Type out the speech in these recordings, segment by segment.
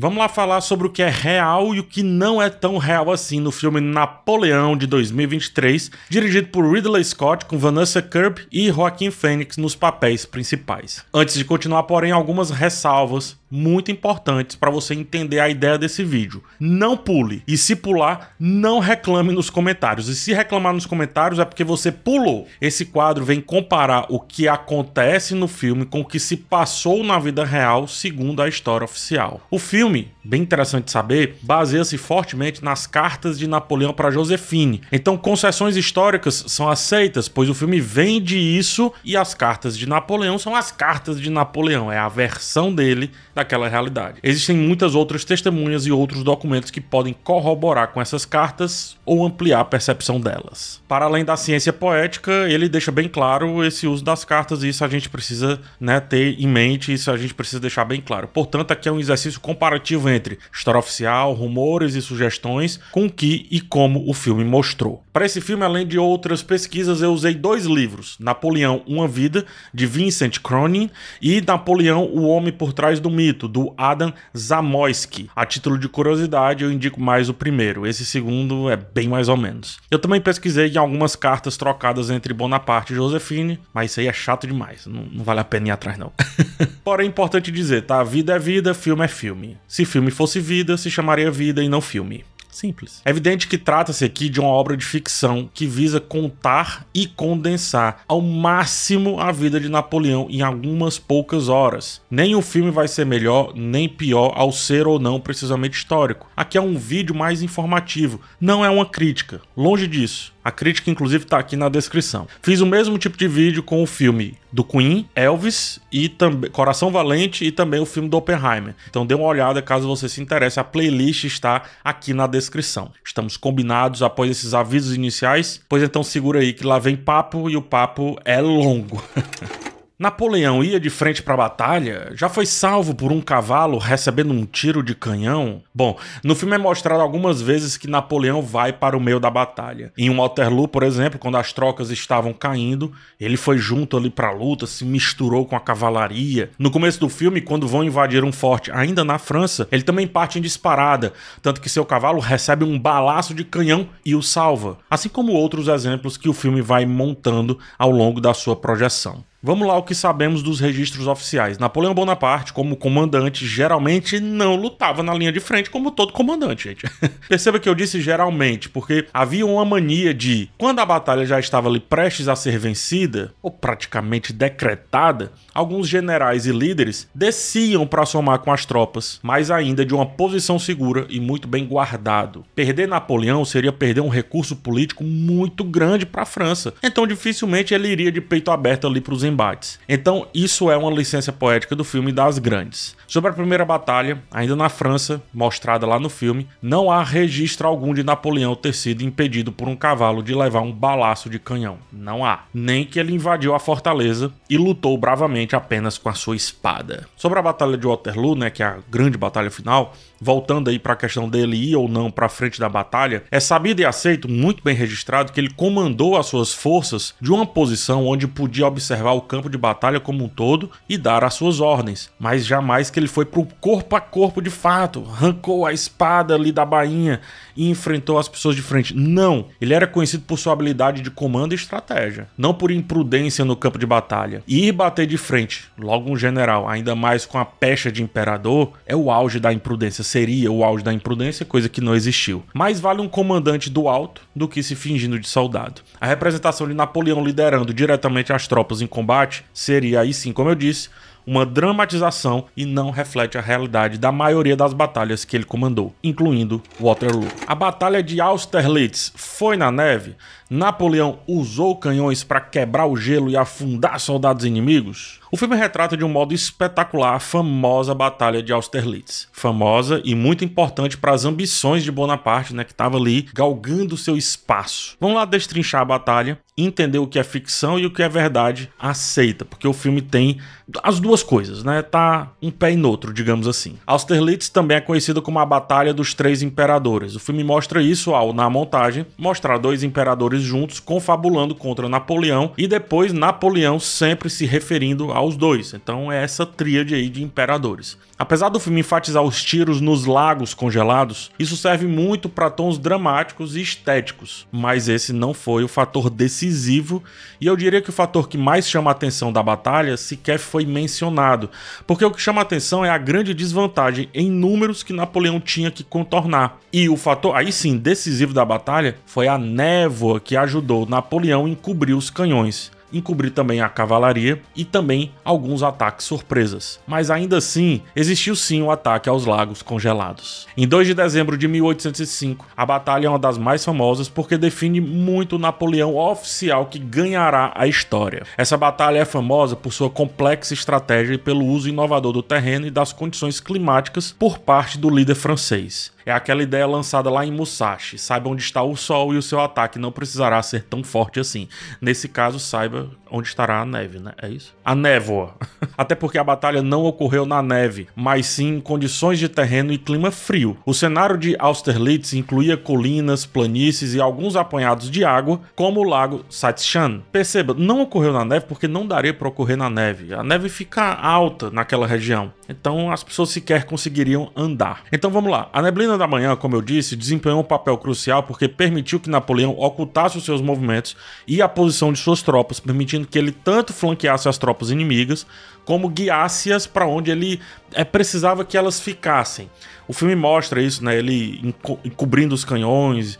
Vamos lá falar sobre o que é real e o que não é tão real assim no filme Napoleão de 2023, dirigido por Ridley Scott com Vanessa Kirby e Joaquin Phoenix nos papéis principais. Antes de continuar, porém, algumas ressalvas muito importantes para você entender a ideia desse vídeo. Não pule e se pular, não reclame nos comentários. E se reclamar nos comentários é porque você pulou. Esse quadro vem comparar o que acontece no filme com o que se passou na vida real segundo a história oficial. O filme bem interessante saber, baseia-se fortemente nas cartas de Napoleão para Josefine. Então, concessões históricas são aceitas, pois o filme vende isso e as cartas de Napoleão são as cartas de Napoleão, é a versão dele daquela realidade. Existem muitas outras testemunhas e outros documentos que podem corroborar com essas cartas ou ampliar a percepção delas. Para além da ciência poética, ele deixa bem claro esse uso das cartas e isso a gente precisa né, ter em mente, isso a gente precisa deixar bem claro. Portanto, aqui é um exercício comparativo entre entre história oficial, rumores e sugestões com que e como o filme mostrou. Para esse filme, além de outras pesquisas, eu usei dois livros: Napoleão, Uma Vida, de Vincent Cronin, e Napoleão, O Homem por Trás do Mito, do Adam Zamoyski. A título de curiosidade, eu indico mais o primeiro, esse segundo é bem mais ou menos. Eu também pesquisei em algumas cartas trocadas entre Bonaparte e Josefine, mas isso aí é chato demais, não, não vale a pena ir atrás não. Porém, é importante dizer, tá? Vida é vida, filme é filme. Se filme filme fosse vida, se chamaria Vida e não Filme. Simples. É evidente que trata-se aqui de uma obra de ficção que visa contar e condensar ao máximo a vida de Napoleão em algumas poucas horas. Nem o filme vai ser melhor nem pior ao ser ou não precisamente histórico. Aqui é um vídeo mais informativo, não é uma crítica. Longe disso. A crítica, inclusive, está aqui na descrição. Fiz o mesmo tipo de vídeo com o filme do Queen, Elvis e também Coração Valente e também o filme do Oppenheimer. Então dê uma olhada caso você se interesse. A playlist está aqui na descrição. Estamos combinados após esses avisos iniciais. Pois então segura aí que lá vem papo e o papo é longo. Napoleão ia de frente para a batalha, já foi salvo por um cavalo recebendo um tiro de canhão. Bom, no filme é mostrado algumas vezes que Napoleão vai para o meio da batalha. Em Waterloo, por exemplo, quando as trocas estavam caindo, ele foi junto ali para a luta, se misturou com a cavalaria. No começo do filme, quando vão invadir um forte ainda na França, ele também parte em disparada, tanto que seu cavalo recebe um balaço de canhão e o salva. Assim como outros exemplos que o filme vai montando ao longo da sua projeção. Vamos lá o que sabemos dos registros oficiais. Napoleão Bonaparte, como comandante, geralmente não lutava na linha de frente como todo comandante, gente. Perceba que eu disse geralmente, porque havia uma mania de quando a batalha já estava ali prestes a ser vencida, ou praticamente decretada, alguns generais e líderes desciam para somar com as tropas, mas ainda de uma posição segura e muito bem guardado. Perder Napoleão seria perder um recurso político muito grande para a França, então dificilmente ele iria de peito aberto ali para os embates. Então, isso é uma licença poética do filme das grandes. Sobre a primeira batalha, ainda na França, mostrada lá no filme, não há registro algum de Napoleão ter sido impedido por um cavalo de levar um balaço de canhão. Não há. Nem que ele invadiu a fortaleza e lutou bravamente apenas com a sua espada. Sobre a batalha de Waterloo, né, que é a grande batalha final, voltando aí para a questão dele ir ou não para frente da batalha, é sabido e aceito, muito bem registrado, que ele comandou as suas forças de uma posição onde podia observar ao campo de batalha como um todo e dar as suas ordens, mas jamais que ele foi pro corpo a corpo de fato, arrancou a espada ali da bainha e enfrentou as pessoas de frente. Não. Ele era conhecido por sua habilidade de comando e estratégia, não por imprudência no campo de batalha. E Ir bater de frente, logo um general, ainda mais com a pecha de imperador, é o auge da imprudência. Seria o auge da imprudência, coisa que não existiu. Mais vale um comandante do alto do que se fingindo de soldado. A representação de Napoleão liderando diretamente as tropas em combate seria aí sim, como eu disse, uma dramatização e não reflete a realidade da maioria das batalhas que ele comandou, incluindo Waterloo. A Batalha de Austerlitz foi na neve? Napoleão usou canhões para quebrar o gelo e afundar soldados inimigos? O filme retrata de um modo espetacular a famosa Batalha de Austerlitz. Famosa e muito importante para as ambições de Bonaparte, né, que estava ali galgando seu espaço. Vamos lá destrinchar a batalha, entender o que é ficção e o que é verdade aceita, porque o filme tem as duas coisas, né? Tá um pé em outro, digamos assim. Austerlitz também é conhecida como a Batalha dos Três Imperadores. O filme mostra isso ao, na montagem, mostrar dois imperadores juntos confabulando contra Napoleão e depois Napoleão sempre se referindo os dois. Então é essa tríade aí de imperadores. Apesar do filme enfatizar os tiros nos lagos congelados, isso serve muito para tons dramáticos e estéticos, mas esse não foi o fator decisivo e eu diria que o fator que mais chama a atenção da batalha sequer foi mencionado, porque o que chama a atenção é a grande desvantagem em números que Napoleão tinha que contornar. E o fator aí sim decisivo da batalha foi a névoa que ajudou Napoleão a encobrir os canhões encobrir também a cavalaria e também alguns ataques surpresas. Mas ainda assim, existiu sim o um ataque aos lagos congelados. Em 2 de dezembro de 1805, a batalha é uma das mais famosas porque define muito o Napoleão oficial que ganhará a história. Essa batalha é famosa por sua complexa estratégia e pelo uso inovador do terreno e das condições climáticas por parte do líder francês. É aquela ideia lançada lá em Musashi. Saiba onde está o sol e o seu ataque não precisará ser tão forte assim. Nesse caso, saiba onde estará a neve, né? É isso? A névoa. Até porque a batalha não ocorreu na neve, mas sim em condições de terreno e clima frio. O cenário de Austerlitz incluía colinas, planícies e alguns apanhados de água, como o lago Satshan. Perceba, não ocorreu na neve porque não daria para ocorrer na neve. A neve fica alta naquela região. Então as pessoas sequer conseguiriam andar. Então vamos lá. A neblina da manhã, como eu disse, desempenhou um papel crucial porque permitiu que Napoleão ocultasse os seus movimentos e a posição de suas tropas, permitindo que ele tanto flanqueasse as tropas inimigas como guiasse-as para onde ele é, precisava que elas ficassem. O filme mostra isso, né? Ele encobrindo os canhões,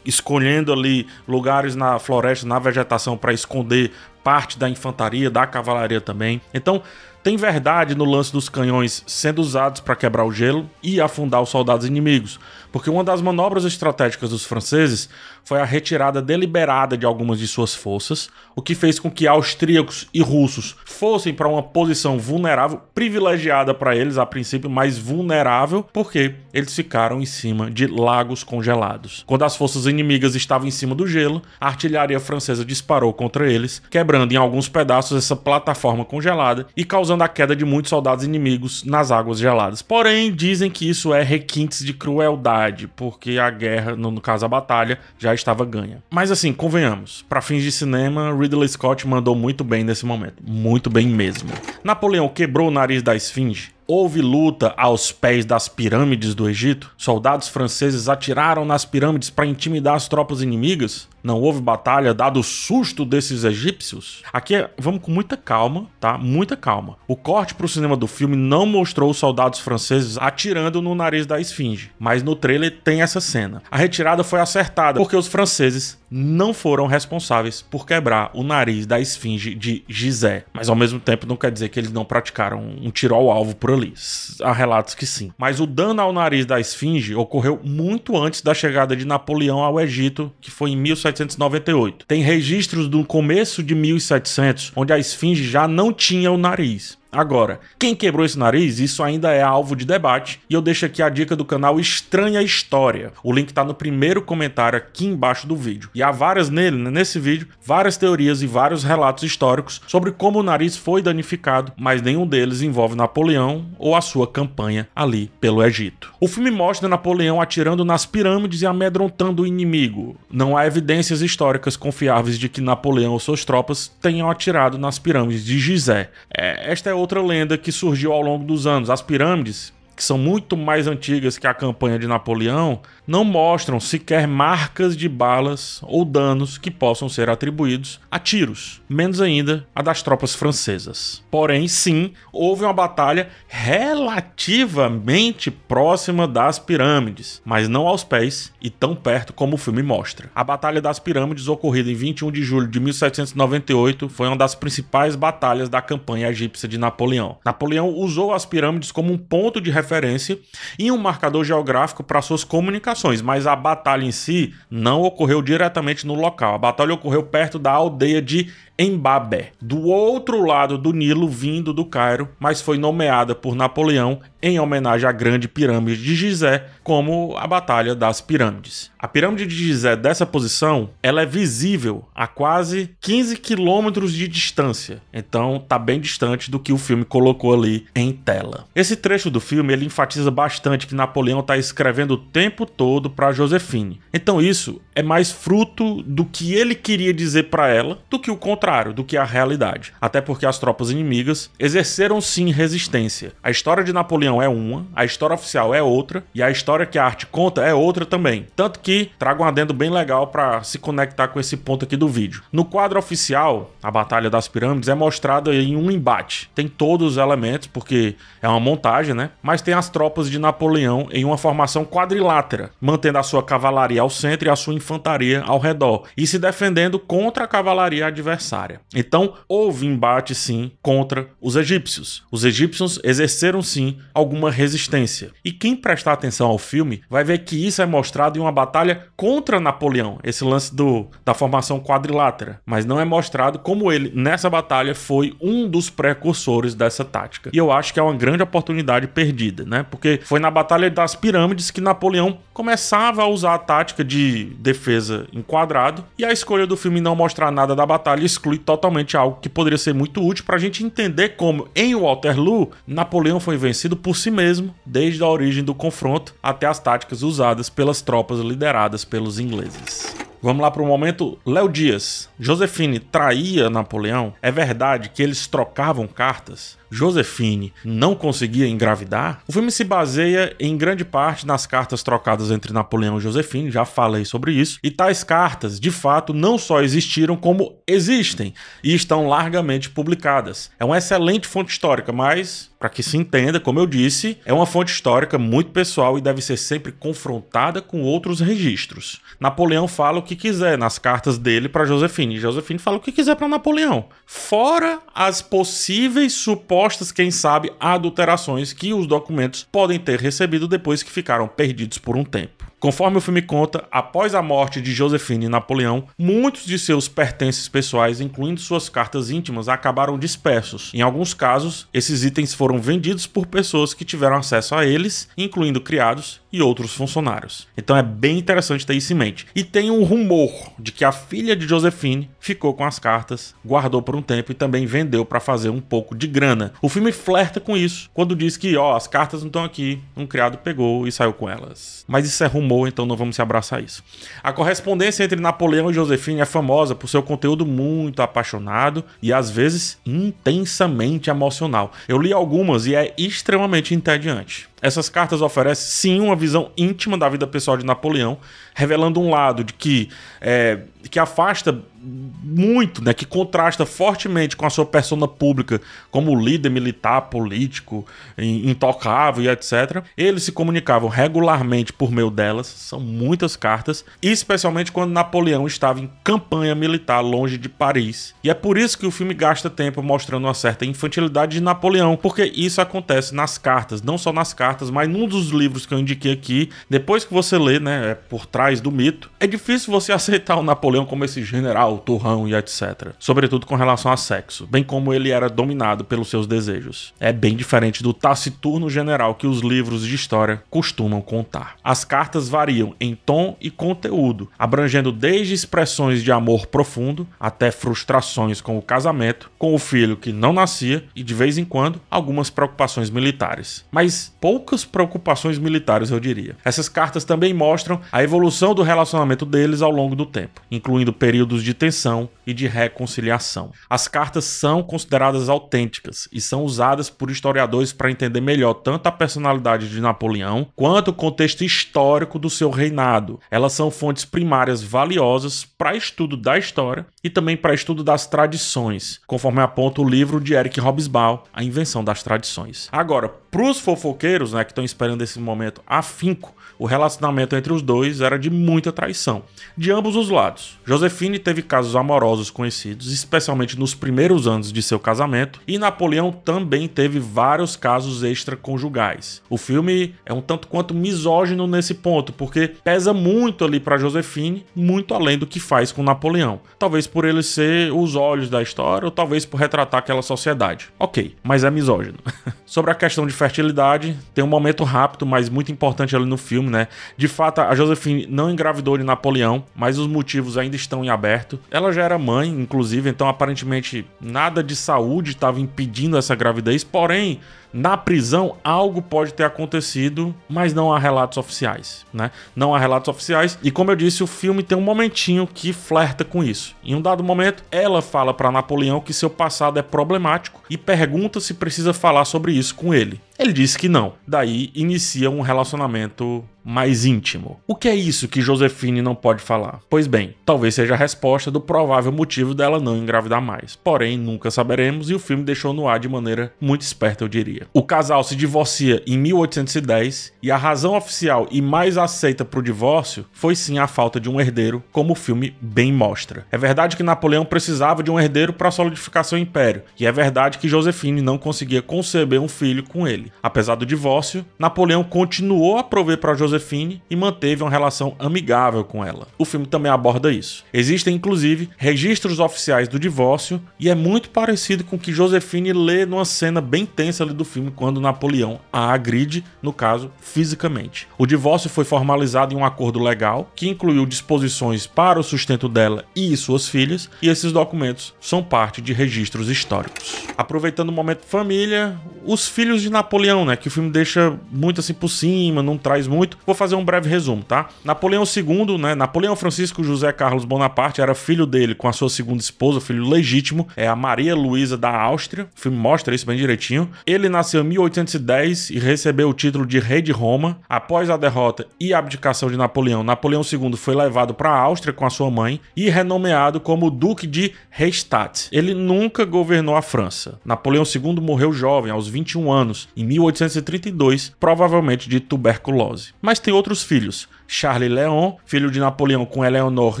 escolhendo ali lugares na floresta, na vegetação para esconder parte da infantaria, da cavalaria também. Então, tem verdade no lance dos canhões sendo usados para quebrar o gelo e afundar os soldados inimigos, porque uma das manobras estratégicas dos franceses foi a retirada deliberada de algumas de suas forças, o que fez com que austríacos e russos fossem para uma posição vulnerável, privilegiada para eles a princípio, mas vulnerável, porque eles ficaram em cima de lagos congelados. Quando as forças inimigas estavam em cima do gelo, a artilharia francesa disparou contra eles, quebrando em alguns pedaços essa plataforma congelada e causando a queda de muitos soldados inimigos nas águas geladas. Porém, dizem que isso é requintes de crueldade cidade, porque a guerra, no caso a batalha, já estava ganha. Mas assim, convenhamos, para fins de cinema, Ridley Scott mandou muito bem nesse momento, muito bem mesmo. Napoleão quebrou o nariz da esfinge Houve luta aos pés das pirâmides do Egito? Soldados franceses atiraram nas pirâmides para intimidar as tropas inimigas? Não houve batalha dado o susto desses egípcios? Aqui é, vamos com muita calma, tá? Muita calma. O corte para o cinema do filme não mostrou os soldados franceses atirando no nariz da esfinge, mas no trailer tem essa cena. A retirada foi acertada porque os franceses não foram responsáveis por quebrar o nariz da esfinge de Gizé, mas ao mesmo tempo não quer dizer que eles não praticaram um tiro ao alvo por ali. Há relatos que sim. Mas o dano ao nariz da esfinge ocorreu muito antes da chegada de Napoleão ao Egito, que foi em 1798. Tem registros do começo de 1700, onde a esfinge já não tinha o nariz. Agora, quem quebrou esse nariz, isso ainda é alvo de debate, e eu deixo aqui a dica do canal Estranha História. O link tá no primeiro comentário aqui embaixo do vídeo. E há várias nele, nesse vídeo, várias teorias e vários relatos históricos sobre como o nariz foi danificado, mas nenhum deles envolve Napoleão ou a sua campanha ali pelo Egito. O filme mostra Napoleão atirando nas pirâmides e amedrontando o inimigo. Não há evidências históricas confiáveis de que Napoleão ou suas tropas tenham atirado nas pirâmides de Gizé. É, esta é outra lenda que surgiu ao longo dos anos. As pirâmides que são muito mais antigas que a campanha de Napoleão, não mostram sequer marcas de balas ou danos que possam ser atribuídos a tiros, menos ainda a das tropas francesas. Porém, sim, houve uma batalha relativamente próxima das pirâmides, mas não aos pés e tão perto como o filme mostra. A Batalha das Pirâmides, ocorrida em 21 de julho de 1798, foi uma das principais batalhas da campanha egípcia de Napoleão. Napoleão usou as pirâmides como um ponto de referência e um marcador geográfico para suas comunicações, mas a batalha em si não ocorreu diretamente no local. A batalha ocorreu perto da aldeia de Embabé, do outro lado do Nilo, vindo do Cairo, mas foi nomeada por Napoleão em homenagem à Grande Pirâmide de Gizé, como a Batalha das Pirâmides. A Pirâmide de Gizé, dessa posição, ela é visível a quase 15 quilômetros de distância, então tá bem distante do que o filme colocou ali em tela. Esse trecho do filme filme ele enfatiza bastante que Napoleão está escrevendo o tempo todo para Josefine. Então isso é mais fruto do que ele queria dizer para ela do que o contrário, do que a realidade. Até porque as tropas inimigas exerceram sim resistência. A história de Napoleão é uma, a história oficial é outra e a história que a arte conta é outra também. Tanto que trago um adendo bem legal para se conectar com esse ponto aqui do vídeo. No quadro oficial, a Batalha das Pirâmides é mostrada em um embate. Tem todos os elementos porque é uma montagem, né? Mas tem as tropas de Napoleão em uma formação quadrilátera, mantendo a sua cavalaria ao centro e a sua infantaria ao redor, e se defendendo contra a cavalaria adversária. Então, houve embate sim contra os egípcios. Os egípcios exerceram sim alguma resistência. E quem prestar atenção ao filme vai ver que isso é mostrado em uma batalha contra Napoleão, esse lance do, da formação quadrilátera, mas não é mostrado como ele nessa batalha foi um dos precursores dessa tática. E eu acho que é uma grande oportunidade perdida vida, né? Porque foi na Batalha das Pirâmides que Napoleão começava a usar a tática de defesa em quadrado, e a escolha do filme não mostrar nada da batalha exclui totalmente algo que poderia ser muito útil para a gente entender como, em Waterloo, Napoleão foi vencido por si mesmo, desde a origem do confronto até as táticas usadas pelas tropas lideradas pelos ingleses. Vamos lá para o momento. Léo Dias. Josefine traía Napoleão? É verdade que eles trocavam cartas? Josefine não conseguia engravidar, o filme se baseia em grande parte nas cartas trocadas entre Napoleão e Josefine, já falei sobre isso, e tais cartas, de fato, não só existiram, como existem e estão largamente publicadas. É uma excelente fonte histórica, mas para que se entenda, como eu disse, é uma fonte histórica muito pessoal e deve ser sempre confrontada com outros registros. Napoleão fala o que quiser nas cartas dele para Josefine, e Josefine fala o que quiser para Napoleão, fora as possíveis supostas expostas, quem sabe, a adulterações que os documentos podem ter recebido depois que ficaram perdidos por um tempo. Conforme o filme conta, após a morte de Josephine e Napoleão, muitos de seus pertences pessoais, incluindo suas cartas íntimas, acabaram dispersos. Em alguns casos, esses itens foram vendidos por pessoas que tiveram acesso a eles, incluindo criados e outros funcionários. Então é bem interessante ter isso em mente. E tem um rumor de que a filha de Josephine ficou com as cartas, guardou por um tempo e também vendeu para fazer um pouco de grana. O filme flerta com isso quando diz que, ó, as cartas não estão aqui, um criado pegou e saiu com elas. Mas isso é rumor amor, então não vamos se abraçar a isso. A correspondência entre Napoleão e Josefina é famosa por seu conteúdo muito apaixonado e às vezes intensamente emocional. Eu li algumas e é extremamente entediante. Essas cartas oferecem sim uma visão íntima da vida pessoal de Napoleão, revelando um lado de que, é, que afasta muito, né, que contrasta fortemente com a sua persona pública como líder militar, político, intocável e etc. Eles se comunicavam regularmente por meio delas, são muitas cartas, especialmente quando Napoleão estava em campanha militar longe de Paris. E é por isso que o filme gasta tempo mostrando uma certa infantilidade de Napoleão, porque isso acontece nas cartas, não só nas cartas, mas num dos livros que eu indiquei aqui, depois que você lê, né, é por trás trás do mito, é difícil você aceitar o Napoleão como esse general, turrão e etc. Sobretudo com relação a sexo, bem como ele era dominado pelos seus desejos. É bem diferente do taciturno general que os livros de história costumam contar. As cartas variam em tom e conteúdo, abrangendo desde expressões de amor profundo até frustrações com o casamento, com o filho que não nascia e de vez em quando algumas preocupações militares. Mas poucas preocupações militares, eu diria. Essas cartas também mostram a evolução evolução do relacionamento deles ao longo do tempo, incluindo períodos de tensão e de reconciliação. As cartas são consideradas autênticas e são usadas por historiadores para entender melhor tanto a personalidade de Napoleão quanto o contexto histórico do seu reinado. Elas são fontes primárias valiosas para estudo da história e também para estudo das tradições, conforme aponta o livro de Eric Hobsbawm, A Invenção das Tradições. Agora, para os fofoqueiros, né, que estão esperando esse momento afinco, o relacionamento entre os dois era de muita traição, de ambos os lados. Josefine teve casos amorosos conhecidos, especialmente nos primeiros anos de seu casamento, e Napoleão também teve vários casos extraconjugais. O filme é um tanto quanto misógino nesse ponto, porque pesa muito ali para Josefine, muito além do que faz com Napoleão. Talvez por ele ser os olhos da história, ou talvez por retratar aquela sociedade. Ok, mas é misógino. Sobre a questão de fertilidade, tem um momento rápido, mas muito importante ali no filme, né? De fato, a Josephine não engravidou de Napoleão, mas os motivos ainda estão em aberto. Ela já era mãe, inclusive, então aparentemente nada de saúde estava impedindo essa gravidez, porém na prisão, algo pode ter acontecido, mas não há relatos oficiais, né? Não há relatos oficiais. E como eu disse, o filme tem um momentinho que flerta com isso. Em um dado momento, ela fala para Napoleão que seu passado é problemático e pergunta se precisa falar sobre isso com ele. Ele disse que não. Daí inicia um relacionamento mais íntimo. O que é isso que Josefine não pode falar? Pois bem, talvez seja a resposta do provável motivo dela não engravidar mais. Porém, nunca saberemos e o filme deixou no ar de maneira muito esperta, eu diria. O casal se divorcia em 1810 e a razão oficial e mais aceita para o divórcio foi sim a falta de um herdeiro, como o filme bem mostra. É verdade que Napoleão precisava de um herdeiro para solidificar seu império, e é verdade que Josefine não conseguia conceber um filho com ele. Apesar do divórcio, Napoleão continuou a prover para Josefine e manteve uma relação amigável com ela. O filme também aborda isso. Existem inclusive registros oficiais do divórcio e é muito parecido com o que Josefine lê numa cena bem tensa ali do filme quando Napoleão a agride, no caso, fisicamente. O divórcio foi formalizado em um acordo legal que incluiu disposições para o sustento dela e suas filhas, e esses documentos são parte de registros históricos. Aproveitando o momento família, os filhos de Napoleão, né, que o filme deixa muito assim por cima, não traz muito. Vou fazer um breve resumo, tá? Napoleão II, né, Napoleão Francisco José Carlos Bonaparte era filho dele com a sua segunda esposa, filho legítimo, é a Maria Luísa da Áustria. O filme mostra isso bem direitinho. Ele nasceu nasceu em 1810 e recebeu o título de rei de Roma. Após a derrota e a abdicação de Napoleão, Napoleão II foi levado para a Áustria com a sua mãe e renomeado como Duque de Reichstadt. Ele nunca governou a França. Napoleão II morreu jovem, aos 21 anos, em 1832, provavelmente de tuberculose. Mas tem outros filhos. Charles Léon, filho de Napoleão com Eleonore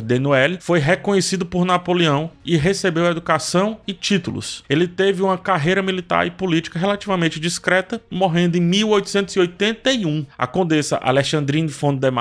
de Noël, foi reconhecido por Napoleão e recebeu educação e títulos. Ele teve uma carreira militar e política relativamente discreta, morrendo em 1881. A condessa Alexandrine von der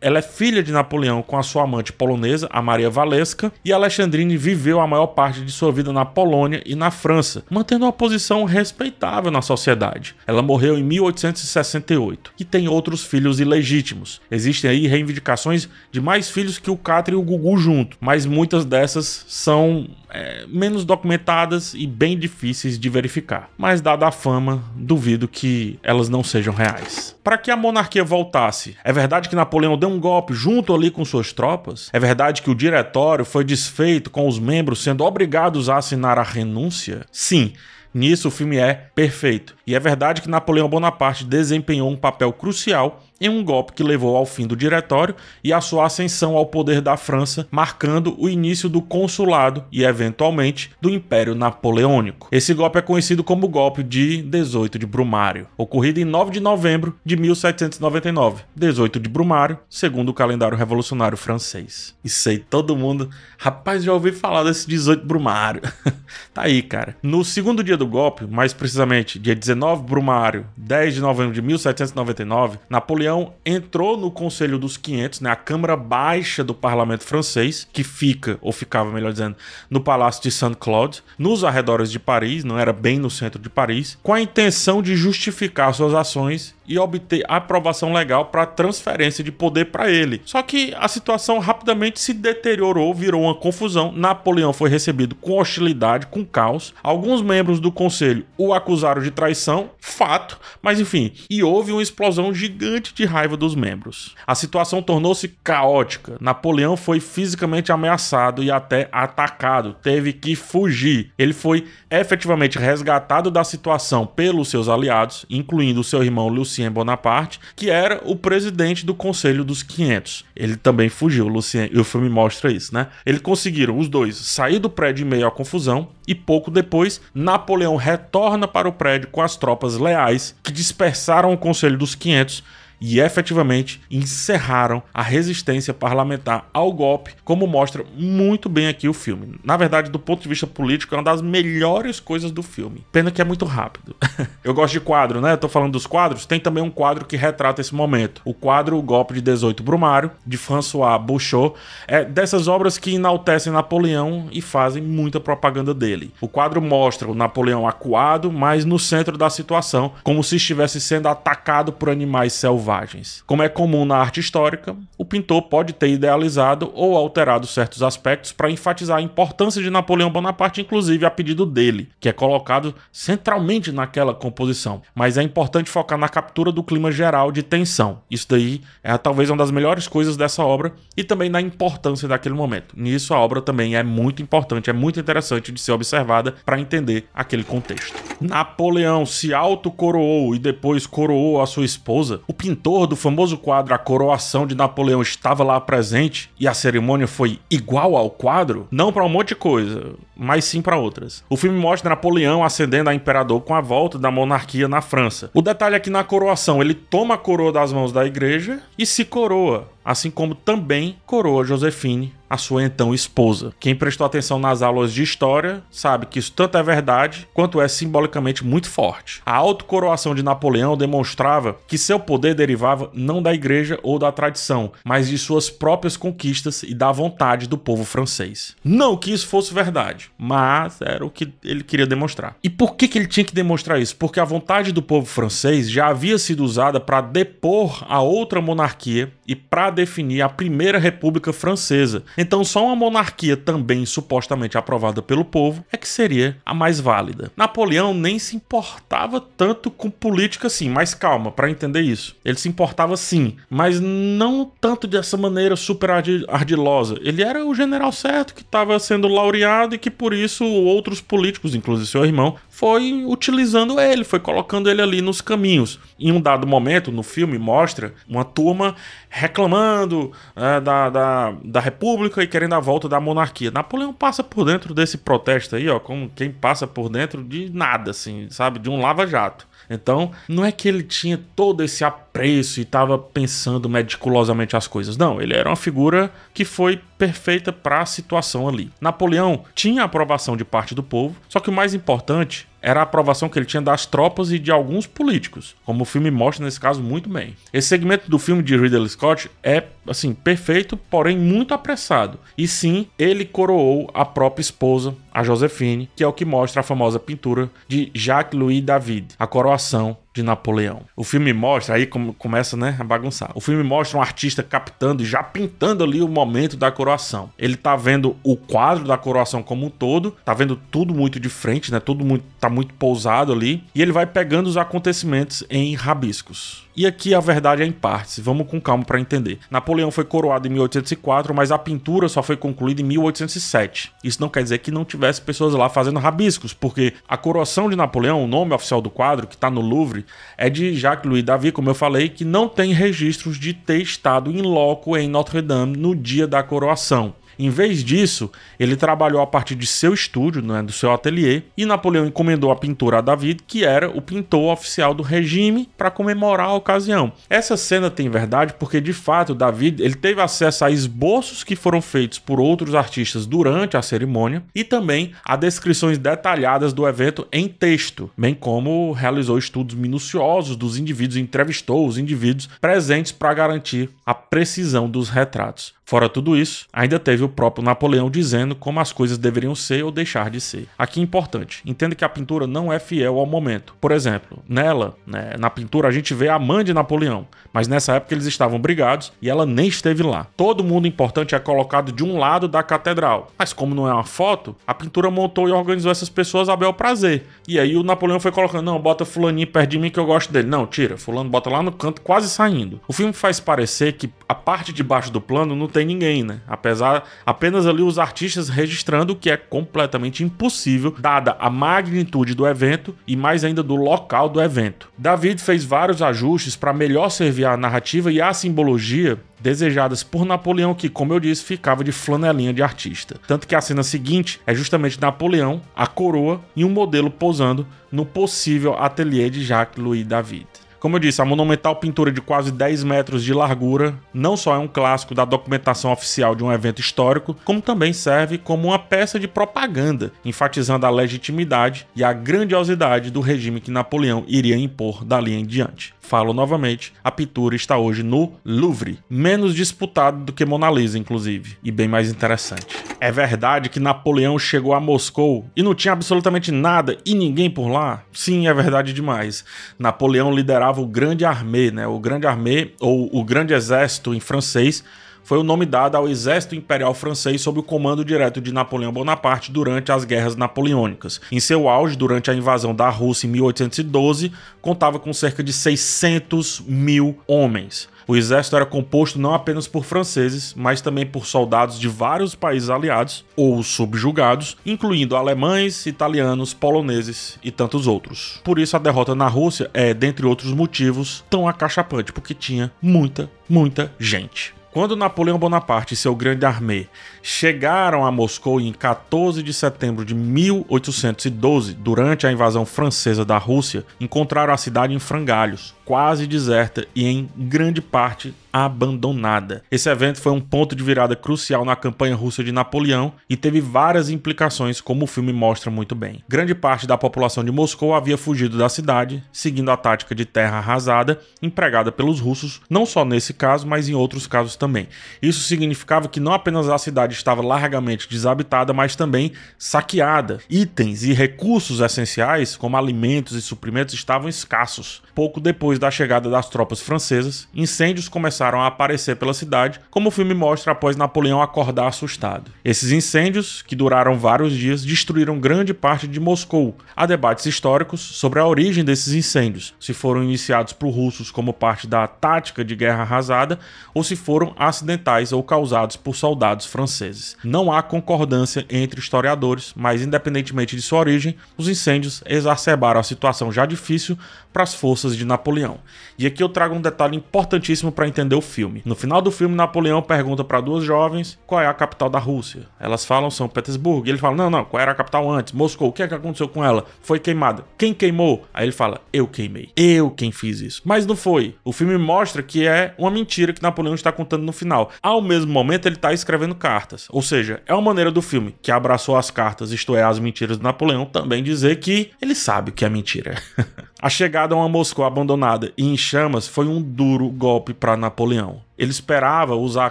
ela é filha de Napoleão com a sua amante polonesa, a Maria Valeska, e Alexandrine viveu a maior parte de sua vida na Polônia e na França, mantendo uma posição respeitável na sociedade. Ela morreu em 1868 e tem outros filhos ilegítimos. Existem aí reivindicações de mais filhos que o Catra e o Gugu junto, mas muitas dessas são é, menos documentadas e bem difíceis de verificar. Mas dada a fama, duvido que elas não sejam reais. Para que a monarquia voltasse, é verdade que Napoleão deu um golpe junto ali com suas tropas? É verdade que o diretório foi desfeito com os membros sendo obrigados a assinar a renúncia? Sim. Nisso, o filme é perfeito. E é verdade que Napoleão Bonaparte desempenhou um papel crucial em um golpe que levou ao fim do diretório e à sua ascensão ao poder da França, marcando o início do consulado e, eventualmente, do Império Napoleônico. Esse golpe é conhecido como Golpe de 18 de Brumário, ocorrido em 9 de novembro de 1799, 18 de Brumário, segundo o calendário revolucionário francês. E sei todo mundo, rapaz, já ouvi falar desse 18 de Brumário. tá aí, cara. No segundo dia do golpe, mais precisamente dia 19 de Brumário, 10 de novembro de 1799, Napoleão Napoleão entrou no Conselho dos 500, né, a Câmara Baixa do Parlamento Francês, que fica, ou ficava melhor dizendo, no Palácio de Saint-Claude, nos arredores de Paris, não era bem no centro de Paris, com a intenção de justificar suas ações e obter aprovação legal para transferência de poder para ele. Só que a situação rapidamente se deteriorou, virou uma confusão. Napoleão foi recebido com hostilidade, com caos. Alguns membros do conselho o acusaram de traição, fato, mas enfim, e houve uma explosão gigante de raiva dos membros. A situação tornou-se caótica. Napoleão foi fisicamente ameaçado e até atacado, teve que fugir. Ele foi efetivamente resgatado da situação pelos seus aliados, incluindo seu irmão Luciano Lucien Bonaparte, que era o presidente do Conselho dos 500. Ele também fugiu, Lucien, e o filme mostra isso, né? Eles conseguiram, os dois, sair do prédio em meio à confusão, e pouco depois, Napoleão retorna para o prédio com as tropas leais que dispersaram o Conselho dos 500 e efetivamente encerraram a resistência parlamentar ao golpe, como mostra muito bem aqui o filme. Na verdade, do ponto de vista político, é uma das melhores coisas do filme. Pena que é muito rápido. Eu gosto de quadro, né? Eu tô falando dos quadros. Tem também um quadro que retrata esse momento. O quadro O Golpe de 18 Brumário, de François Bouchot, é dessas obras que enaltecem Napoleão e fazem muita propaganda dele. O quadro mostra o Napoleão acuado, mas no centro da situação, como se estivesse sendo atacado por animais selvagens selvagens. Como é comum na arte histórica, o pintor pode ter idealizado ou alterado certos aspectos para enfatizar a importância de Napoleão Bonaparte, inclusive a pedido dele, que é colocado centralmente naquela composição. Mas é importante focar na captura do clima geral de tensão. Isso daí é talvez uma das melhores coisas dessa obra e também na importância daquele momento. Nisso a obra também é muito importante, é muito interessante de ser observada para entender aquele contexto. Napoleão se autocoroou e depois coroou a sua esposa. O pintor pintor do famoso quadro A Coroação de Napoleão estava lá presente e a cerimônia foi igual ao quadro? Não para um monte de coisa mas sim para outras. O filme mostra Napoleão ascendendo a imperador com a volta da monarquia na França. O detalhe é que na coroação ele toma a coroa das mãos da igreja e se coroa, assim como também coroa Josefine, a sua então esposa. Quem prestou atenção nas aulas de história sabe que isso tanto é verdade quanto é simbolicamente muito forte. A autocoroação de Napoleão demonstrava que seu poder derivava não da igreja ou da tradição, mas de suas próprias conquistas e da vontade do povo francês. Não que isso fosse verdade mas era o que ele queria demonstrar. E por que, que ele tinha que demonstrar isso? Porque a vontade do povo francês já havia sido usada para depor a outra monarquia e para definir a primeira república francesa. Então, só uma monarquia também supostamente aprovada pelo povo é que seria a mais válida. Napoleão nem se importava tanto com política assim, mas calma, para entender isso. Ele se importava sim, mas não tanto dessa maneira super ardilosa. Ele era o general certo que estava sendo laureado e que por isso outros políticos, inclusive seu irmão, foi utilizando ele, foi colocando ele ali nos caminhos. Em um dado momento, no filme, mostra uma turma reclamando é, da, da, da República e querendo a volta da monarquia. Napoleão passa por dentro desse protesto aí, ó, como quem passa por dentro de nada, assim, sabe? De um lava-jato. Então, não é que ele tinha todo esse apreço e estava pensando meticulosamente as coisas. Não, ele era uma figura que foi perfeita para a situação ali. Napoleão tinha aprovação de parte do povo, só que o mais importante era a aprovação que ele tinha das tropas e de alguns políticos, como o filme mostra nesse caso muito bem. Esse segmento do filme de Ridley Scott é, assim, perfeito, porém muito apressado. E sim, ele coroou a própria esposa a Josefine, que é o que mostra a famosa pintura de Jacques-Louis David, A Coroação de Napoleão. O filme mostra, aí como começa né, a bagunçar. O filme mostra um artista captando e já pintando ali o momento da coroação. Ele tá vendo o quadro da coroação como um todo, tá vendo tudo muito de frente, né? Tudo muito, tá muito pousado ali. E ele vai pegando os acontecimentos em rabiscos. E aqui a verdade é em partes, vamos com calma para entender. Napoleão foi coroado em 1804, mas a pintura só foi concluída em 1807. Isso não quer dizer que não tiver tivesse pessoas lá fazendo rabiscos, porque a coroação de Napoleão, o nome oficial do quadro, que está no Louvre, é de Jacques-Louis David, como eu falei, que não tem registros de ter estado em loco em Notre Dame no dia da coroação. Em vez disso, ele trabalhou a partir de seu estúdio, né, do seu ateliê, e Napoleão encomendou a pintura a David, que era o pintor oficial do regime, para comemorar a ocasião. Essa cena tem verdade porque, de fato, David ele teve acesso a esboços que foram feitos por outros artistas durante a cerimônia e também a descrições detalhadas do evento em texto, bem como realizou estudos minuciosos dos indivíduos, entrevistou os indivíduos presentes para garantir a precisão dos retratos. Fora tudo isso, ainda teve o próprio Napoleão dizendo como as coisas deveriam ser ou deixar de ser. Aqui é importante, entenda que a pintura não é fiel ao momento. Por exemplo, nela, né, na pintura, a gente vê a mãe de Napoleão, mas nessa época eles estavam brigados e ela nem esteve lá. Todo mundo importante é colocado de um lado da catedral, mas como não é uma foto, a pintura montou e organizou essas pessoas a bel prazer. E aí o Napoleão foi colocando: não, bota Fulaninho perto de mim que eu gosto dele. Não, tira, Fulano bota lá no canto, quase saindo. O filme faz parecer que a parte de baixo do plano não tem ninguém, né? Apesar apenas ali os artistas registrando o que é completamente impossível dada a magnitude do evento e mais ainda do local do evento. David fez vários ajustes para melhor servir a narrativa e a simbologia desejadas por Napoleão, que, como eu disse, ficava de flanelinha de artista. Tanto que a cena seguinte é justamente Napoleão, a coroa e um modelo posando no possível ateliê de Jacques-Louis David. Como eu disse, a monumental pintura de quase 10 metros de largura não só é um clássico da documentação oficial de um evento histórico, como também serve como uma peça de propaganda, enfatizando a legitimidade e a grandiosidade do regime que Napoleão iria impor dali em diante. Falo novamente, a pintura está hoje no Louvre, menos disputado do que Mona Lisa, inclusive, e bem mais interessante. É verdade que Napoleão chegou a Moscou e não tinha absolutamente nada e ninguém por lá? Sim, é verdade demais. Napoleão liderava o Grande Armée, né? O Grande Armée ou o Grande Exército em francês foi o nome dado ao exército imperial francês sob o comando direto de Napoleão Bonaparte durante as guerras napoleônicas. Em seu auge, durante a invasão da Rússia em 1812, contava com cerca de 600 mil homens. O exército era composto não apenas por franceses, mas também por soldados de vários países aliados ou subjugados, incluindo alemães, italianos, poloneses e tantos outros. Por isso, a derrota na Rússia é, dentre outros motivos, tão acachapante, porque tinha muita, muita gente. Quando Napoleão Bonaparte e seu grande armê chegaram a Moscou em 14 de setembro de 1812, durante a invasão francesa da Rússia, encontraram a cidade em frangalhos quase deserta e em grande parte abandonada. Esse evento foi um ponto de virada crucial na campanha russa de Napoleão e teve várias implicações, como o filme mostra muito bem. Grande parte da população de Moscou havia fugido da cidade, seguindo a tática de terra arrasada empregada pelos russos, não só nesse caso, mas em outros casos também. Isso significava que não apenas a cidade estava largamente desabitada, mas também saqueada. Itens e recursos essenciais, como alimentos e suprimentos, estavam escassos. Pouco depois depois da chegada das tropas francesas, incêndios começaram a aparecer pela cidade, como o filme mostra após Napoleão acordar assustado. Esses incêndios, que duraram vários dias, destruíram grande parte de Moscou. Há debates históricos sobre a origem desses incêndios, se foram iniciados por russos como parte da tática de guerra arrasada ou se foram acidentais ou causados por soldados franceses. Não há concordância entre historiadores, mas independentemente de sua origem, os incêndios exacerbaram a situação já difícil para as forças de Napoleão. Napoleão. E aqui eu trago um detalhe importantíssimo para entender o filme. No final do filme, Napoleão pergunta para duas jovens qual é a capital da Rússia. Elas falam São Petersburgo. E ele fala: Não, não, qual era a capital antes? Moscou. O que é que aconteceu com ela? Foi queimada. Quem queimou? Aí ele fala: Eu queimei. Eu quem fiz isso. Mas não foi. O filme mostra que é uma mentira que Napoleão está contando no final. Ao mesmo momento, ele está escrevendo cartas. Ou seja, é uma maneira do filme, que abraçou as cartas, isto é, as mentiras de Napoleão, também dizer que ele sabe que é mentira. A chegada a uma Moscou abandonada e em chamas foi um duro golpe para Napoleão. Ele esperava usar a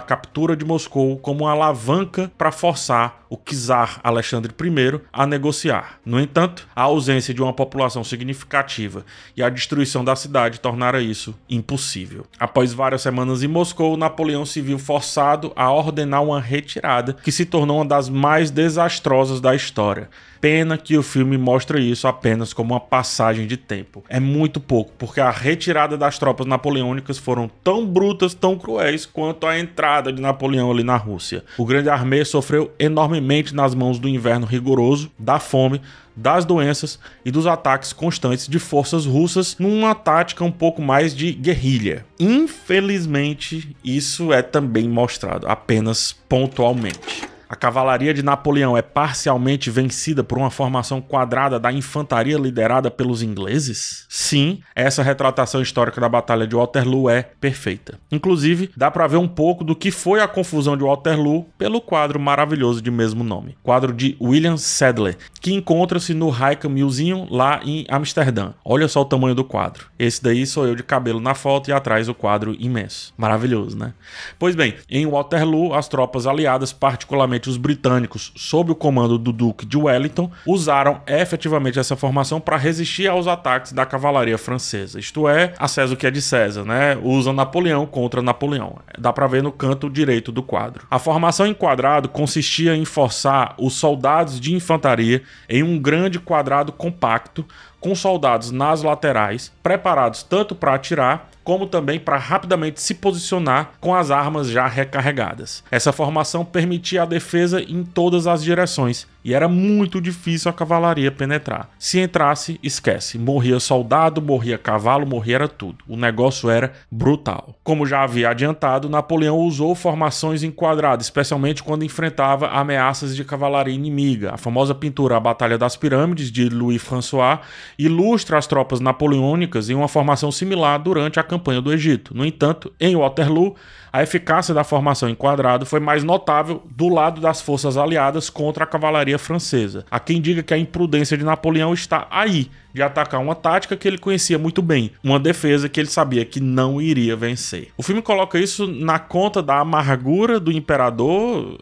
captura de Moscou como uma alavanca para forçar o czar Alexandre I a negociar. No entanto, a ausência de uma população significativa e a destruição da cidade tornaram isso impossível. Após várias semanas em Moscou, Napoleão se viu forçado a ordenar uma retirada que se tornou uma das mais desastrosas da história. Pena que o filme mostra isso apenas como uma passagem de tempo. É muito pouco, porque a retirada das tropas napoleônicas foram tão brutas, tão cruéis cruéis quanto à entrada de Napoleão ali na Rússia. O grande armê sofreu enormemente nas mãos do inverno rigoroso, da fome, das doenças e dos ataques constantes de forças russas numa tática um pouco mais de guerrilha. Infelizmente, isso é também mostrado apenas pontualmente. A cavalaria de Napoleão é parcialmente vencida por uma formação quadrada da infantaria liderada pelos ingleses? Sim, essa retratação histórica da Batalha de Waterloo é perfeita. Inclusive, dá para ver um pouco do que foi a confusão de Waterloo pelo quadro maravilhoso de mesmo nome, quadro de William Sadler, que encontra-se no Rijken Museum lá em Amsterdã. Olha só o tamanho do quadro. Esse daí sou eu de cabelo na foto e atrás o quadro imenso. Maravilhoso, né? Pois bem, em Waterloo, as tropas aliadas, particularmente efetivamente os britânicos, sob o comando do Duque de Wellington, usaram efetivamente essa formação para resistir aos ataques da cavalaria francesa. Isto é, a César que é de César, né? Usa Napoleão contra Napoleão. Dá para ver no canto direito do quadro. A formação em quadrado consistia em forçar os soldados de infantaria em um grande quadrado compacto com soldados nas laterais, preparados tanto para atirar como também para rapidamente se posicionar com as armas já recarregadas. Essa formação permitia a defesa em todas as direções, e era muito difícil a cavalaria penetrar. Se entrasse, esquece, morria soldado, morria cavalo, morria era tudo. O negócio era brutal. Como já havia adiantado, Napoleão usou formações enquadradas, especialmente quando enfrentava ameaças de cavalaria inimiga. A famosa pintura A Batalha das Pirâmides, de Louis François, ilustra as tropas napoleônicas em uma formação similar durante a campanha do Egito. No entanto, em Waterloo, a eficácia da formação em quadrado foi mais notável do lado das forças aliadas contra a cavalaria francesa. Há quem diga que a imprudência de Napoleão está aí, de atacar uma tática que ele conhecia muito bem, uma defesa que ele sabia que não iria vencer. O filme coloca isso na conta da amargura do imperador,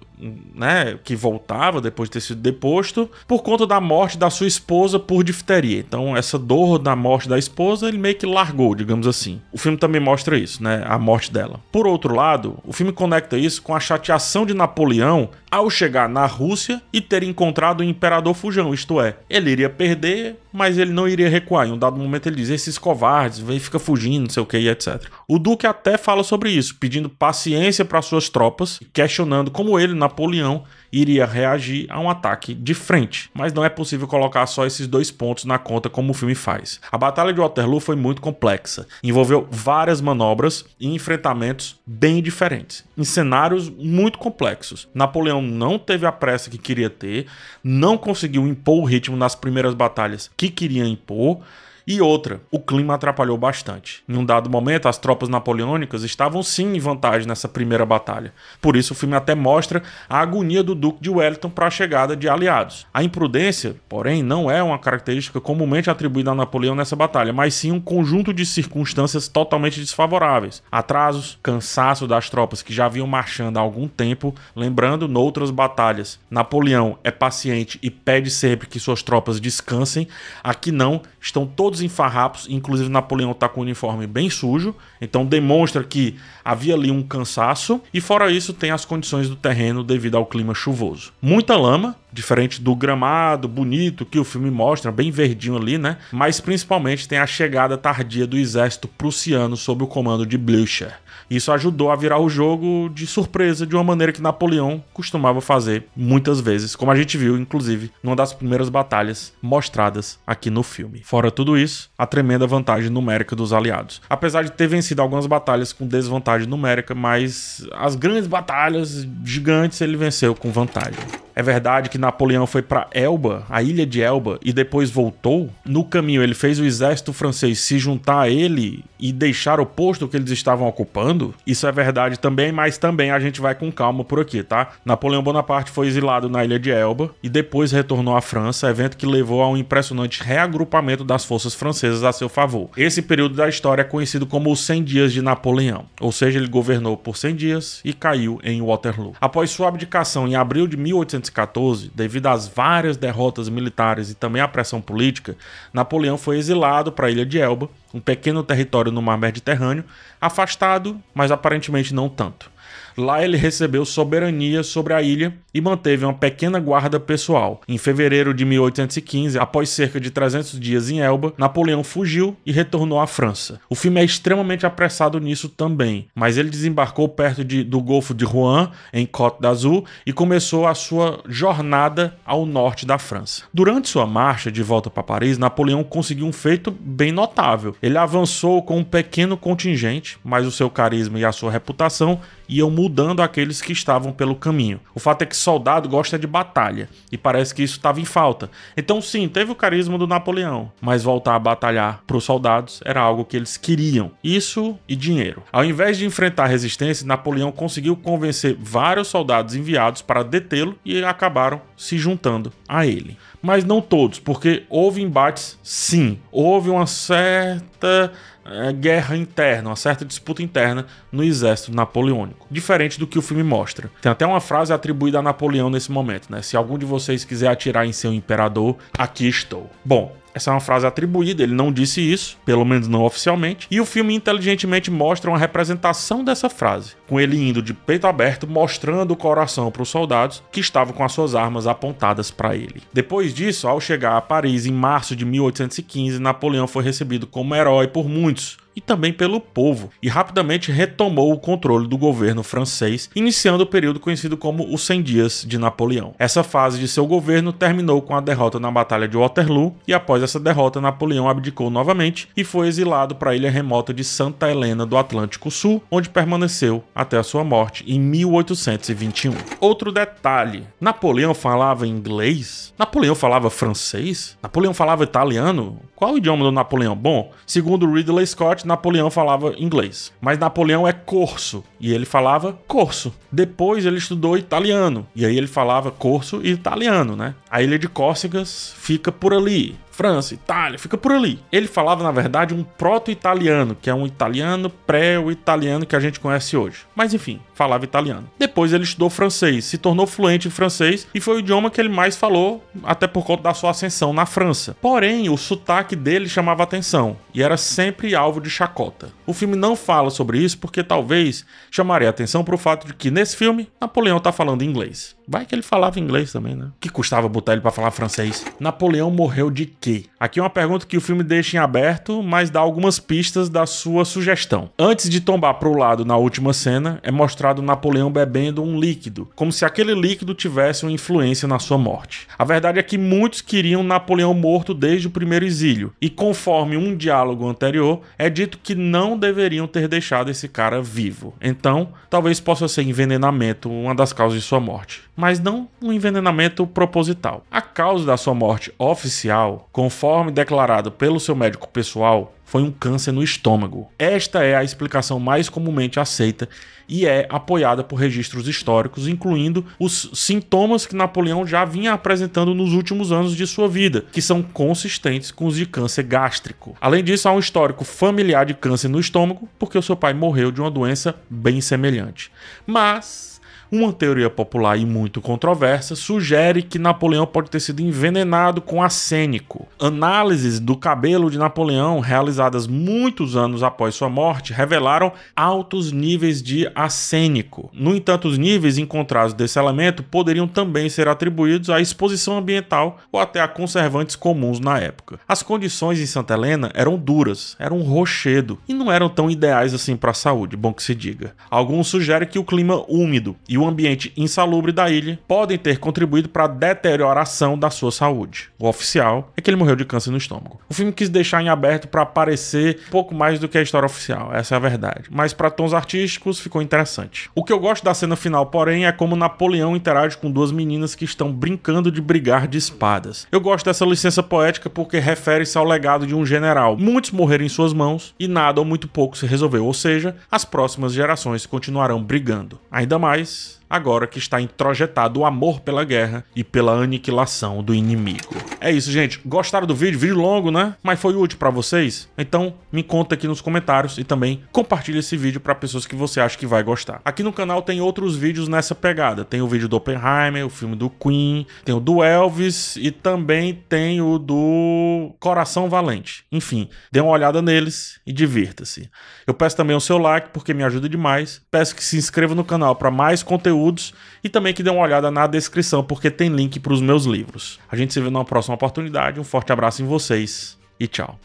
né, que voltava depois de ter sido deposto, por conta da morte da sua esposa por difteria. Então, essa dor da morte da esposa, ele meio que largou, digamos assim. O filme também mostra isso, né, a morte dela. Por outro lado, o filme conecta isso com a chateação de Napoleão ao chegar na Rússia e ter encontrado o imperador Fujão, isto é, ele iria perder mas ele não iria recuar. Em um dado momento ele diz: esses covardes, vem, fica fugindo, não sei o que etc. O Duque até fala sobre isso, pedindo paciência para suas tropas, questionando como ele, Napoleão, iria reagir a um ataque de frente. Mas não é possível colocar só esses dois pontos na conta como o filme faz. A Batalha de Waterloo foi muito complexa, envolveu várias manobras e enfrentamentos bem diferentes, em cenários muito complexos. Napoleão não teve a pressa que queria ter, não conseguiu impor o ritmo nas primeiras batalhas que que queria impor e outra, o clima atrapalhou bastante. Em um dado momento, as tropas napoleônicas estavam sim em vantagem nessa primeira batalha. Por isso, o filme até mostra a agonia do Duque de Wellington para a chegada de aliados. A imprudência, porém, não é uma característica comumente atribuída a Napoleão nessa batalha, mas sim um conjunto de circunstâncias totalmente desfavoráveis: atrasos, cansaço das tropas que já vinham marchando há algum tempo. Lembrando, noutras batalhas, Napoleão é paciente e pede sempre que suas tropas descansem. Aqui não, estão todos todos em farrapos, inclusive Napoleão está com o uniforme bem sujo, então demonstra que havia ali um cansaço, e fora isso tem as condições do terreno devido ao clima chuvoso. Muita lama, diferente do gramado bonito que o filme mostra, bem verdinho ali, né? Mas principalmente tem a chegada tardia do exército prussiano sob o comando de Blücher. Isso ajudou a virar o jogo de surpresa de uma maneira que Napoleão costumava fazer muitas vezes, como a gente viu, inclusive, numa das primeiras batalhas mostradas aqui no filme. Fora tudo isso, a tremenda vantagem numérica dos aliados. Apesar de ter vencido algumas batalhas com desvantagem numérica, mas as grandes batalhas gigantes ele venceu com vantagem. É verdade que Napoleão foi para Elba, a ilha de Elba, e depois voltou. No caminho, ele fez o exército francês se juntar a ele e deixar o posto que eles estavam ocupando. Isso é verdade também, mas também a gente vai com calma por aqui, tá? Napoleão Bonaparte foi exilado na ilha de Elba e depois retornou à França, evento que levou a um impressionante reagrupamento das forças francesas a seu favor. Esse período da história é conhecido como os 100 dias de Napoleão, ou seja, ele governou por 100 dias e caiu em Waterloo. Após sua abdicação em abril de 1800 1514, devido às várias derrotas militares e também à pressão política, Napoleão foi exilado para a ilha de Elba, um pequeno território no mar Mediterrâneo, afastado, mas aparentemente não tanto. Lá ele recebeu soberania sobre a ilha e manteve uma pequena guarda pessoal. Em fevereiro de 1815, após cerca de 300 dias em Elba, Napoleão fugiu e retornou à França. O filme é extremamente apressado nisso também, mas ele desembarcou perto de, do Golfo de Rouen, em Côte d'Azur, e começou a sua jornada ao norte da França. Durante sua marcha de volta para Paris, Napoleão conseguiu um feito bem notável. Ele avançou com um pequeno contingente, mas o seu carisma e a sua reputação iam mudando aqueles que estavam pelo caminho. O fato é que soldado gosta de batalha, e parece que isso estava em falta. Então, sim, teve o carisma do Napoleão, mas voltar a batalhar para os soldados era algo que eles queriam. Isso e dinheiro. Ao invés de enfrentar resistência, Napoleão conseguiu convencer vários soldados enviados para detê-lo e acabaram se juntando a ele. Mas não todos, porque houve embates, sim, houve uma certa certa eh, guerra interna, uma certa disputa interna no exército napoleônico. Diferente do que o filme mostra. Tem até uma frase atribuída a Napoleão nesse momento, né? Se algum de vocês quiser atirar em seu imperador, aqui estou. Bom, essa é uma frase atribuída, ele não disse isso, pelo menos não oficialmente. E o filme inteligentemente mostra uma representação dessa frase, com ele indo de peito aberto, mostrando o coração para os soldados que estavam com as suas armas apontadas para ele. Depois disso, ao chegar a Paris em março de 1815, Napoleão foi recebido como herói por muitos, e também pelo povo, e rapidamente retomou o controle do governo francês, iniciando o período conhecido como os 100 Dias de Napoleão. Essa fase de seu governo terminou com a derrota na Batalha de Waterloo, e após essa derrota, Napoleão abdicou novamente e foi exilado para a ilha remota de Santa Helena do Atlântico Sul, onde permaneceu até a sua morte em 1821. Outro detalhe: Napoleão falava inglês? Napoleão falava francês? Napoleão falava italiano? Qual o idioma do Napoleão? Bom, segundo Ridley Scott, que Napoleão falava inglês. Mas Napoleão é corso e ele falava corso. Depois ele estudou italiano e aí ele falava corso e italiano, né? A ilha de Córcegas fica por ali. França, Itália, fica por ali. Ele falava, na verdade, um proto-italiano, que é um italiano pré italiano que a gente conhece hoje. Mas enfim, falava italiano. Depois ele estudou francês, se tornou fluente em francês e foi o idioma que ele mais falou, até por conta da sua ascensão na França. Porém, o sotaque dele chamava atenção e era sempre alvo de chacota. O filme não fala sobre isso porque talvez chamaria atenção para o fato de que nesse filme Napoleão tá falando inglês. Vai que ele falava inglês também, né? Que custava botar ele para falar francês. Napoleão morreu de quê? Aqui é uma pergunta que o filme deixa em aberto, mas dá algumas pistas da sua sugestão. Antes de tombar para o lado na última cena, é mostrado Napoleão bebendo um líquido, como se aquele líquido tivesse uma influência na sua morte. A verdade é que muitos queriam Napoleão morto desde o primeiro exílio, e conforme um diálogo anterior, é dito que não deveriam ter deixado esse cara vivo. Então, talvez possa ser envenenamento uma das causas de sua morte mas não um envenenamento proposital. A causa da sua morte oficial, conforme declarado pelo seu médico pessoal, foi um câncer no estômago. Esta é a explicação mais comumente aceita e é apoiada por registros históricos, incluindo os sintomas que Napoleão já vinha apresentando nos últimos anos de sua vida, que são consistentes com os de câncer gástrico. Além disso, há um histórico familiar de câncer no estômago, porque o seu pai morreu de uma doença bem semelhante. Mas uma teoria popular e muito controversa sugere que Napoleão pode ter sido envenenado com arsênico. Análises do cabelo de Napoleão, realizadas muitos anos após sua morte, revelaram altos níveis de arsênico. No entanto, os níveis encontrados desse elemento poderiam também ser atribuídos à exposição ambiental ou até a conservantes comuns na época. As condições em Santa Helena eram duras, era um rochedo e não eram tão ideais assim para a saúde, bom que se diga. Alguns sugerem que o clima úmido e e o ambiente insalubre da ilha podem ter contribuído para a deterioração da sua saúde. O oficial é que ele morreu de câncer no estômago. O filme quis deixar em aberto para aparecer pouco mais do que a história oficial, essa é a verdade. Mas para tons artísticos ficou interessante. O que eu gosto da cena final, porém, é como Napoleão interage com duas meninas que estão brincando de brigar de espadas. Eu gosto dessa licença poética porque refere-se ao legado de um general. Muitos morreram em suas mãos e nada ou muito pouco se resolveu, ou seja, as próximas gerações continuarão brigando. Ainda mais Yes. agora que está introjetado o amor pela guerra e pela aniquilação do inimigo. É isso, gente. Gostaram do vídeo? Vídeo longo, né? Mas foi útil para vocês? Então me conta aqui nos comentários e também compartilha esse vídeo para pessoas que você acha que vai gostar. Aqui no canal tem outros vídeos nessa pegada. Tem o vídeo do Oppenheimer, o filme do Queen, tem o do Elvis e também tem o do Coração Valente. Enfim, dê uma olhada neles e divirta-se. Eu peço também o seu like porque me ajuda demais. Peço que se inscreva no canal para mais conteúdo conteúdos e também que dê uma olhada na descrição, porque tem link para os meus livros. A gente se vê numa próxima oportunidade. Um forte abraço em vocês e tchau.